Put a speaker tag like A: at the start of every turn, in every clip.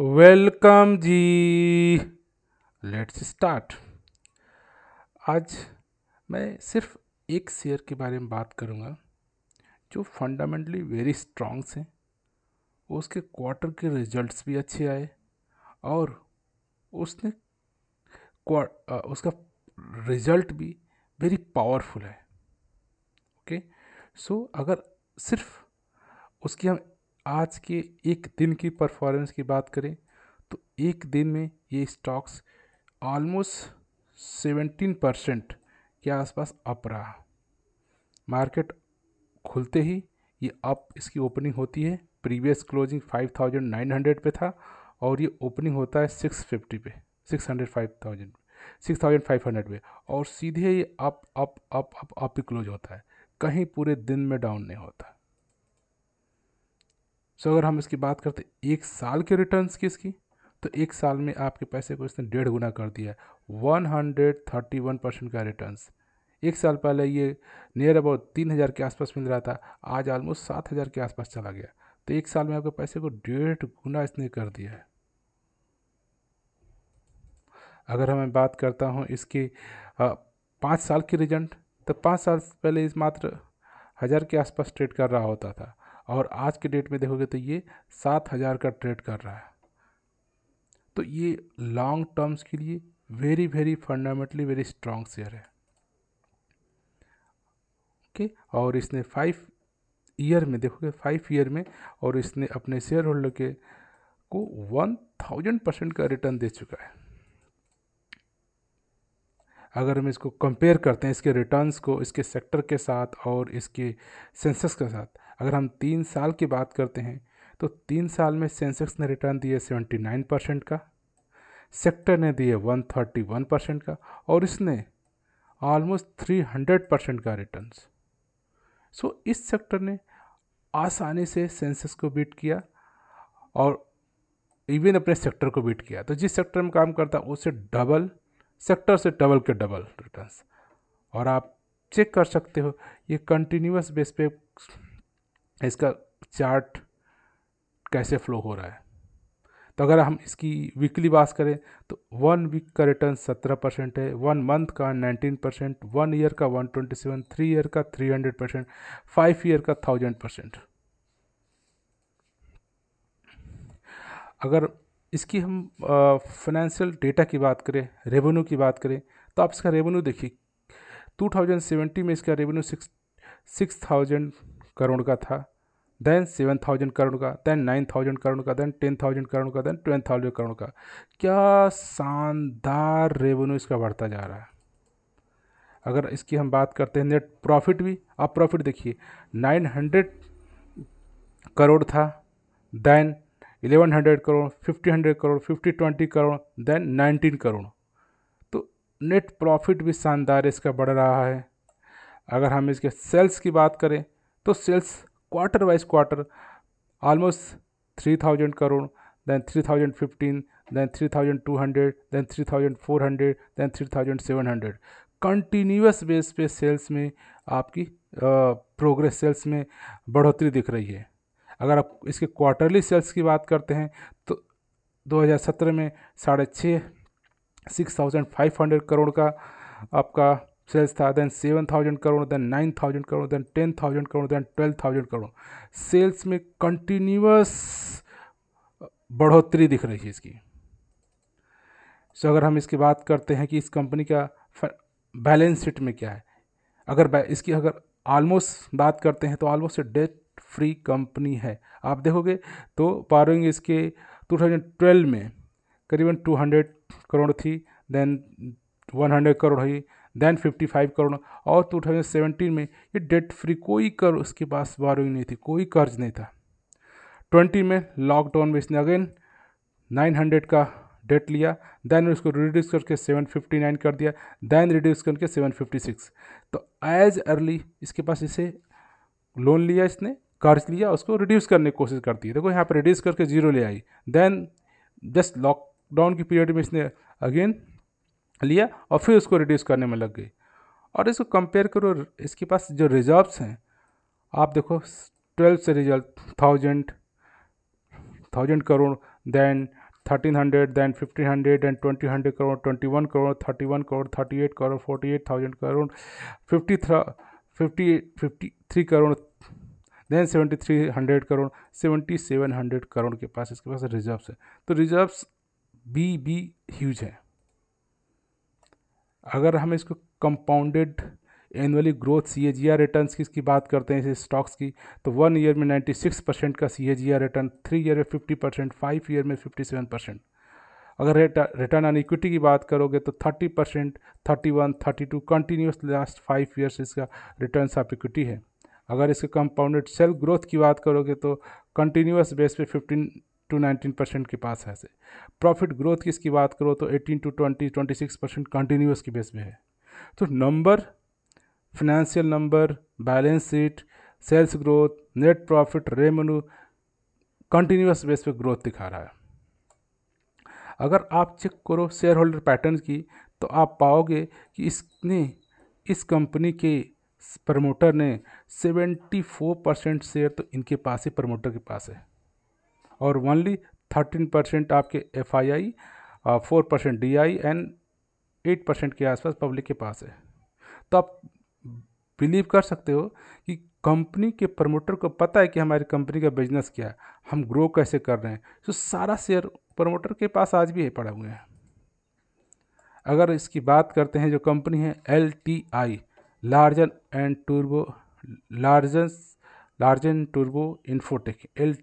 A: Welcome ji let's start आज मैं सिर्फ एक शेयर के बारे में बात करूँगा जो फंडामेंटली वेरी स्ट्रांग से उसके क्वार्टर के रिजल्ट्स भी अच्छे आए और उसने उसका रिजल्ट भी वेरी पावरफुल है ओके सो अगर सिर्फ उसकी हम आज के एक दिन की परफॉर्मेंस की बात करें तो एक दिन में ये स्टॉक्स ऑलमोस्ट सेवेंटीन परसेंट के आसपास अप रहा मार्केट खुलते ही ये अप इसकी ओपनिंग होती है previous closing five thousand nine hundred पर था और ये ओपनिंग होता है सिक्स फिफ्टी पे सिक्स हंड्रेड फाइव हंड्रेड पे और सीधे ये up up up up up ही क्लोज होता है कहीं पूरे दिन में डाउन नहीं होता सो अगर हम इसकी बात करते एक साल के रिटर्न की इसकी तो एक साल में आपके पैसे को इसने डेढ़ गुना कर दिया है one hundred thirty one percent का रिटर्न एक साल पहले ये नियर अबाउट तीन हज़ार के आसपास मिल रहा था आज ऑलमोस्ट सात हज़ार के आसपास चला गया तो एक साल में आपके पैसे को डेढ़ गुना इसने कर दिया है अगर हमें बात करता हूँ इसके पाँच साल के रिजल्ट तो पाँच साल पहले इस मात्र हज़ार के आसपास ट्रेड कर रहा होता था और आज के डेट में देखोगे तो ये सात हज़ार का ट्रेड कर रहा है तो ये लॉन्ग टर्म्स के लिए very very fundamentally very strong share है ओके okay? और इसने फाइव ईयर में देखोगे फाइव ईयर में और इसने अपने शेयर होल्डर के को वन थाउजेंड परसेंट का रिटर्न दे चुका है अगर हम इसको कंपेयर करते हैं इसके रिटर्न्स को इसके सेक्टर के साथ और इसके सेंसस के साथ अगर हम तीन साल की बात करते हैं तो तीन साल में सेंसेक्स ने रिटर्न दिए 79 परसेंट का सेक्टर ने दिए 131 परसेंट का और इसने ऑलमोस्ट 300 परसेंट का रिटर्न सो so, इस सेक्टर ने आसानी से सेंसेक्स को बीट किया और इवन अपने सेक्टर को बीट किया तो जिस सेक्टर में काम करता उससे डबल सेक्टर से डबल के डबल रिटर्न्स और आप चेक कर सकते हो ये कंटिन्यूस बेस पे इसका चार्ट कैसे फ्लो हो रहा है तो अगर हम इसकी वीकली बात करें तो वन वीक का रिटर्न सत्रह परसेंट है वन मंथ का नाइन्टीन परसेंट वन ईयर का one twenty seven three year का three hundred percent five year का थाउजेंड परसेंट अगर इसकी हम फाइनेंशियल डेटा की बात करें रेवेन्यू की बात करें तो आप इसका रेवेन्यू देखिए सेवेंटी में इसका revenue six six thousand crore का था देन सेवन थाउजेंड करोड़ का देन नाइन थाउजेंड करोड़ का देन टेन थाउजेंड करोड़ का देन ट्वेंथ थाउजेंड करोड़ का क्या शानदार रेवेन्यू इसका बढ़ता जा रहा है अगर इसकी हम बात करते हैं नेट प्रॉफिट भी आप प्रॉफिट देखिए नाइन हंड्रेड करोड़ था then eleven hundred crore fifty hundred crore fifty twenty crore then nineteen crore तो नेट प्रॉफिट भी शानदार इसका बढ़ रहा है अगर हम इसके सेल्स की बात करें तो sales quarter wise quarter almost three thousand crore than three thousand fifteen than three thousand two hundred than three thousand four hundred than three thousand seven hundred continuous base पे सेल्स में आपकी प्रोग्रेस सेल्स में बढ़ोतरी दिख रही है अगर आप इसके क्वार्टरली सेल्स की बात करते हैं तो 2017 में साढ़े छः six thousand five hundred crore का आपका सेल्स था then seven thousand crore then nine thousand crore then ten thousand crore then twelve thousand crore sales में कंटिन्यूस बढ़ोतरी दिख रही है इसकी सो so, अगर हम इसकी बात करते हैं कि इस कंपनी का बैलेंस शीट में क्या है अगर इसकी अगर ऑलमोस्ट बात करते हैं तो ऑलमोस्ट डेट फ्री कंपनी है आप देखोगे तो बारोइंग इसके 2012 में करीबन 200 करोड़ थी देन 100 करोड़ हुई दैन 55 करोड़ और 2017 तो में ये डेट फ्री कोई कर उसके पास बारोइंग नहीं थी कोई कर्ज नहीं था 20 में लॉकडाउन में इसने अगेन 900 का डेट लिया देन उसको रिड्यूस करके 759 कर दिया देन रिड्यूस करके 756 तो एज अर्ली इसके पास इसे लोन लिया इसने कर्ज लिया उसको रिड्यूस करने की कोशिश करती है देखो यहाँ पर रिड्यूस करके जीरो ले आई देन जस्ट लॉकडाउन की पीरियड में इसने अगेन लिया और फिर उसको रिड्यूस करने में लग गई और इसको कंपेयर करो इसके पास जो रिजर्व्स हैं आप देखो ट्वेल्व से result thousand thousand crore then thirteen hundred then fifteen hundred and twenty hundred crore twenty one crore thirty one crore thirty eight crore forty eight thousand crore fifty fifty fifty three crore then seventy three hundred crore seventy seven hundred crore के पास इसके पास reserves है तो reserves B be huge है अगर हम इसको compounded annually growth C A G R return की इसकी बात करते हैं इस स्टॉक्स की तो वन ईयर में 96 परसेंट का C A G R return three year में 50 परसेंट फाइव ईयर में 57 परसेंट अगर रिटर्न ऑन इक्विटी की बात करोगे तो 30 percent thirty one thirty two continuous last five years इसका रिटर्न ऑफ इक्विटी है अगर इसके कंपाउंडेड सेल ग्रोथ की बात करोगे तो कंटिन्यूस बेस पे फिफ्टीन टू नाइनटीन परसेंट के पास है प्रॉफिट ग्रोथ की इसकी बात करो तो eighteen to twenty twenty six percent continuous की बेस में है तो number financial number balance sheet sales growth net profit revenue continuous base पे ग्रोथ दिखा रहा है अगर आप चेक करो शेयर होल्डर पैटर्न की तो आप पाओगे कि इसने इस कंपनी के प्रमोटर ने 74 परसेंट शेयर तो इनके पास ही प्रमोटर के पास है और ओनली थर्टीन परसेंट आपके F I I four percent D I and eight percent के आसपास पब्लिक के पास है तो आप बिलीव कर सकते हो कि कंपनी के प्रमोटर को पता है कि हमारी कंपनी का बिजनेस क्या है हम ग्रो कैसे कर रहे हैं तो सारा शेयर प्रमोटर के पास आज भी है पड़े हुए हैं अगर इसकी बात करते हैं जो कंपनी है L T I लार्जन and टूर्बो लार्जन लार्जन turbo infotech L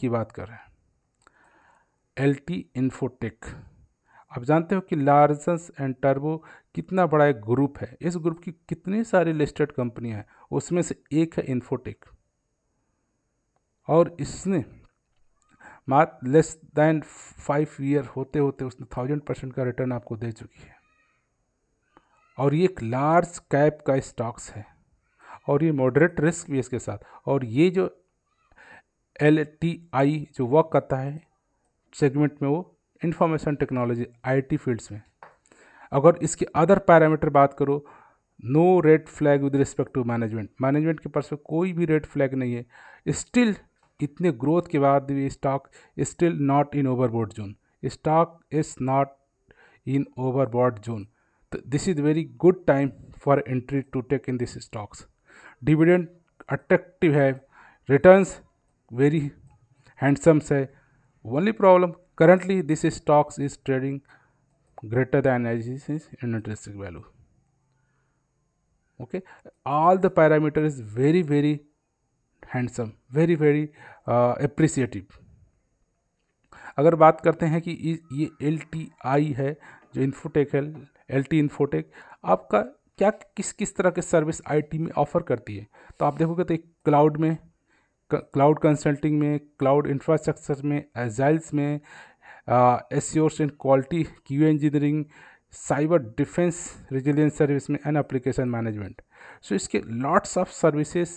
A: की बात कर रहे हैं एल टी इन्फोटेक आप जानते हो कि लार्जन्स एंड टर्बो कितना बड़ा एक ग्रुप है इस ग्रुप की कितनी सारी लिस्टेड कंपनियां हैं उसमें से एक है इन्फोटेक और इसने मात लेस देन फाइव ईयर होते होते उसने थाउजेंड परसेंट का रिटर्न आपको दे चुकी है और ये एक लार्ज कैप का स्टॉक्स है और ये मॉडरेट रिस्क भी इसके साथ और ये जो एल टी आई जो वर्क करता है सेगमेंट में वो इंफॉर्मेशन टेक्नोलॉजी आईटी फील्ड्स में अगर इसके अदर पैरामीटर बात करो no red flag with respect to management management के पास कोई भी रेड फ्लैग नहीं है स्टिल इतने ग्रोथ के बाद भी stock still not in bought zone stock is not in overbought zone तो this is very good time for entry to take in this stocks dividend attractive है रिटर्न्स वेरी हैंडसम्स है only problem currently this stocks is trading greater than age in interesting value okay all the parameter is very very handsome very very appreciative अगर बात करते हैं कि ये L T आई है जो इन्फोटेक है एल टी इन्फोटेक आपका क्या किस किस तरह के सर्विस आईटी में ऑफ़र करती है तो आप देखोगे तो एक क्लाउड में क्लाउड कंसल्टिंग में क्लाउड इंफ्रास्ट्रक्चर में एजाइल्स में S and quality Q engineering cyber defence resilience service में एंड एप्लीकेशन मैनेजमेंट सो इसके लॉट्स ऑफ सर्विसेज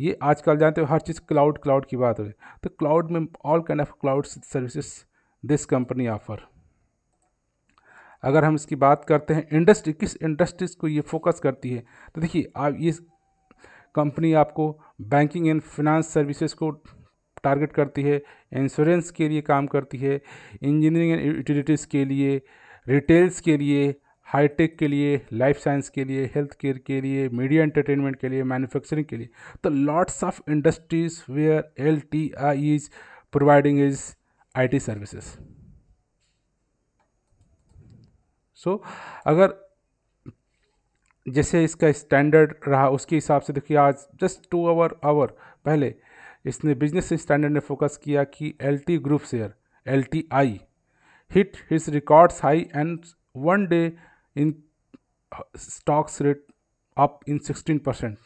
A: ये आजकल जानते हो हर चीज़ क्लाउड क्लाउड की बात हो तो क्लाउड में all kind of cloud services this company offer अगर हम इसकी बात करते हैं इंडस्ट्री किस इंडस्ट्रीज़ को ये फोकस करती है तो देखिए आप ये कंपनी आपको बैंकिंग एंड फिनांस सर्विसेज को टारगेट करती है इंश्योरेंस के लिए काम करती है इंजीनियरिंग एंड यूटिलिटीज़ के लिए रिटेल्स के लिए हाईटेक के लिए लाइफ साइंस के लिए हेल्थ केयर के लिए मीडिया एंटरटेनमेंट के लिए मैन्युफैक्चरिंग के लिए तो lots of industries where L T I is providing is I T services so अगर जैसे इसका स्टैंडर्ड रहा उसके हिसाब से देखिए आज जस्ट टू आवर आवर पहले इसने बिजनेस स्टैंडर्ड ने फोकस किया कि L T group share L T I hit his records high and one day in stocks rate up in sixteen percent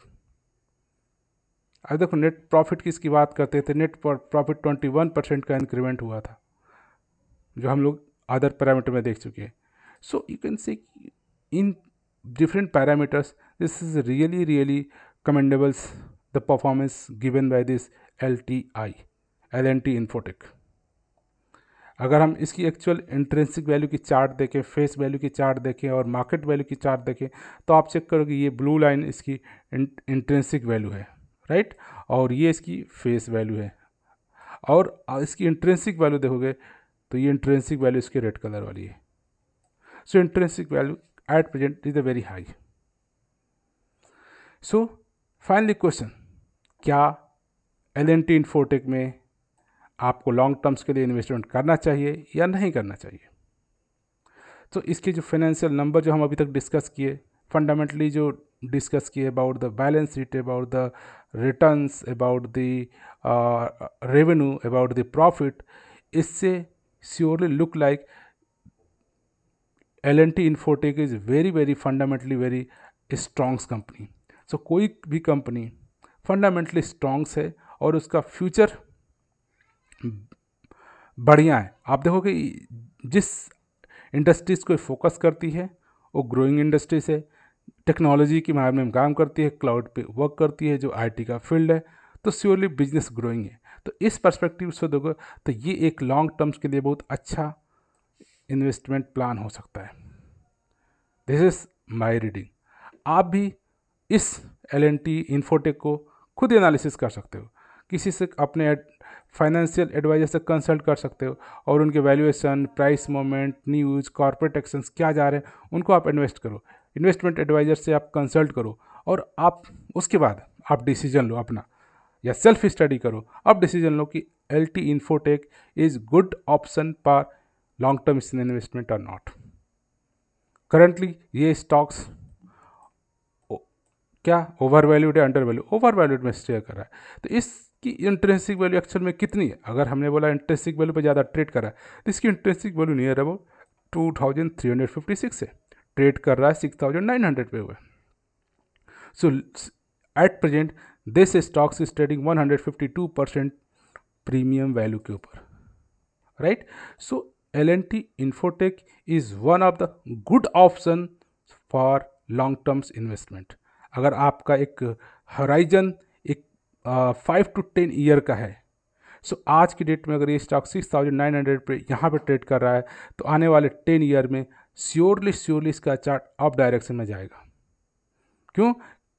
A: अब देखो नेट प्रॉफिट की इसकी बात करते थे net profit twenty one percent का इंक्रीमेंट हुआ था जो हम लोग अदर पैरामीटर में देख चुके हैं so you can say in different parameters this is really really commendable the performance given by this LTI LNT Infotech अगर हम इसकी एक्चुअल इंट्रेंसिक वैल्यू की चार्ट देखें फेस वैल्यू की चार्ट देखें और मार्केट वैल्यू की चार्ट देखें तो आप चेक करोगे ये ब्लू लाइन इसकी इंट्रेंसिक वैल्यू है राइट और ये इसकी फेस वैल्यू है और इसकी इंट्रेंसिक वैल्यू देखोगे तो ये इंट्रेंसिक वैल्यू इसकी रेड कलर वाली है So intrinsic value at present is the very high. So finally question क्या एल एन टी इन्फोटेक में आपको लॉन्ग टर्म्स के लिए इन्वेस्टमेंट करना चाहिए या नहीं करना चाहिए तो इसके जो फाइनेंशियल नंबर जो हम अभी तक डिस्कस किए फंडामेंटली जो डिस्कस किए about the balance sheet about the returns about the revenue about the profit इससे surely look like L N T Infotech is very very fundamentally very strongs company so कोई भी company fundamentally strongs है और उसका future बढ़िया है आप देखोगे जिस इंडस्ट्रीज़ को फोकस करती है वो ग्रोइंग इंडस्ट्रीज है टेक्नोलॉजी के मामले में काम करती है क्लाउड पे वर्क करती है जो आईटी का फील्ड है तो श्योरली बिजनेस ग्रोइंग है तो इस परस्पेक्टिव से देखो तो ये एक लॉन्ग टर्म्स के लिए बहुत अच्छा इन्वेस्टमेंट प्लान हो सकता है दिस इज़ माई रीडिंग आप भी इस एल एन टी इन्फोटेक को खुद एनालिसिस कर सकते हो किसी से अपने फाइनेंशियल एडवाइजर से कंसल्ट कर सकते हो और उनके valuation price moment news corporate actions क्या जा रहे हैं उनको आप इन्वेस्ट करो इन्वेस्टमेंट एडवाइजर से आप कंसल्ट करो और आप उसके बाद आप डिसीजन लो अपना या सेल्फ स्टडी करो आप डिसीजन लो कि L T Infotech is good option for long term इस इन्वेस्टमेंट investment नॉट not. ये स्टॉक्स क्या ओवर वैल्यूड या अंडर वैल्यू ओवर वैल्यूड में स्टेयर कर रहा है तो इसकी इंटरेंसिक वैल्यू एक्चुअल में कितनी है अगर हमने बोला इंटरेंसिक वैल्यू पर ज़्यादा ट्रेड कर रहा है तो इसकी intrinsic value near about two thousand three hundred fifty six है ट्रेड कर रहा है सिक्स थाउजेंड नाइन हंड्रेड पे हुए so at present this stocks is trading one hundred fifty two percent premium value के ऊपर right so L&T Infotech is one of the good option for long terms investment अगर आपका एक horizon एक five to ten year का है सो so, आज की डेट में अगर ये stock six thousand nine hundred पर यहाँ पर ट्रेड कर रहा है तो आने वाले टेन ईयर में श्योरली श्योरली इसका चार्ट अप डायरेक्शन में जाएगा क्यों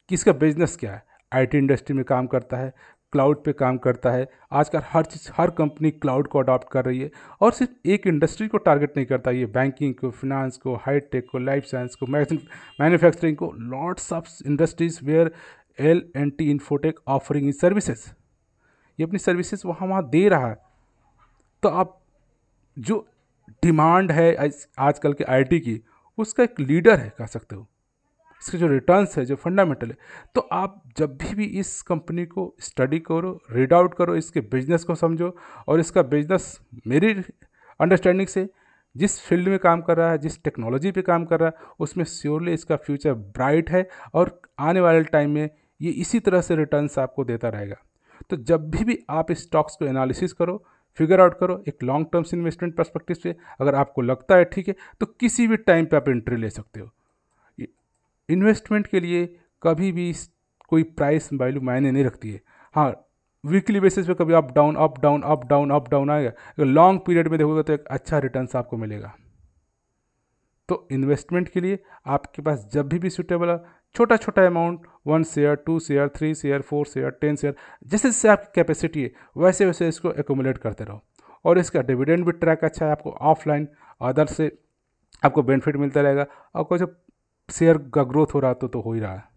A: किसका बिजनेस क्या है आईटी इंडस्ट्री में काम करता है क्लाउड पे काम करता है आजकल हर चीज़ हर कंपनी क्लाउड को अडॉप्ट कर रही है और सिर्फ एक इंडस्ट्री को टारगेट नहीं करता ये बैंकिंग को फिनांस को हाई टेक को लाइफ साइंस को मैन्युफैक्चरिंग को lots of industries where L N T Infotech offering in services ये अपनी सर्विसेज वहाँ वहाँ दे रहा है तो आप जो डिमांड है आजकल के आईटी की उसका एक लीडर है कह सकते हो इसके जो रिटर्न्स है जो फंडामेंटल है तो आप जब भी भी इस कंपनी को स्टडी करो रीड आउट करो इसके बिजनेस को समझो और इसका बिजनेस मेरी अंडरस्टैंडिंग से जिस फील्ड में काम कर रहा है जिस टेक्नोलॉजी पे काम कर रहा है उसमें श्योरली इसका फ्यूचर ब्राइट है और आने वाले टाइम में ये इसी तरह से रिटर्न्स आपको देता रहेगा तो जब भी भी आप इस स्टॉक्स को एनालिसिस करो फिगर आउट करो एक लॉन्ग टर्म्स इन्वेस्टमेंट पर्सपेक्टिव से अगर आपको लगता है ठीक है तो किसी भी टाइम पे आप एंट्री ले सकते हो इन्वेस्टमेंट के लिए कभी भी कोई प्राइस वैल्यू मायने नहीं रखती है हाँ वीकली बेसिस पे कभी up down up down up down up down आएगा अगर लॉन्ग पीरियड में देखोगे तो एक अच्छा रिटर्न आपको मिलेगा तो इन्वेस्टमेंट के लिए आपके पास जब भी भी सुटेबल छोटा छोटा amount one share two share three share four share ten share जैसे जैसे आपकी कैपेसिटी है वैसे वैसे इसको एकोमोडेट करते रहो और इसका डिविडेंड भी ट्रैक अच्छा है आपको ऑफलाइन अदर से आपको बेनिफिट मिलता रहेगा और कोई जो शेयर का ग्रोथ हो रहा तो तो हो ही रहा है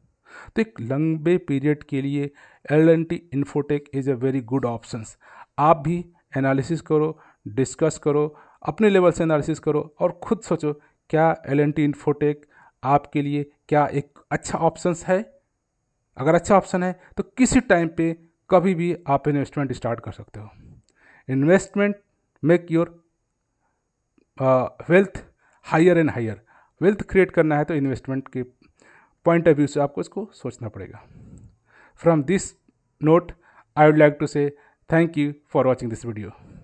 A: तो एक लंबे पीरियड के लिए L N T Infotech is a very good option आप भी एनालिसिस करो डिस्कस करो अपने लेवल से एनालिसिस करो और ख़ुद सोचो क्या एल एन टी इन्फोटेक आपके लिए क्या एक अच्छा ऑप्शन है अगर अच्छा ऑप्शन है तो किसी टाइम पे कभी भी आप इन्वेस्टमेंट स्टार्ट कर सकते हो investment make your wealth higher and higher wealth create करना है तो इन्वेस्टमेंट के पॉइंट ऑफ व्यू से आपको इसको सोचना पड़ेगा from this note I would like to say thank you for watching this video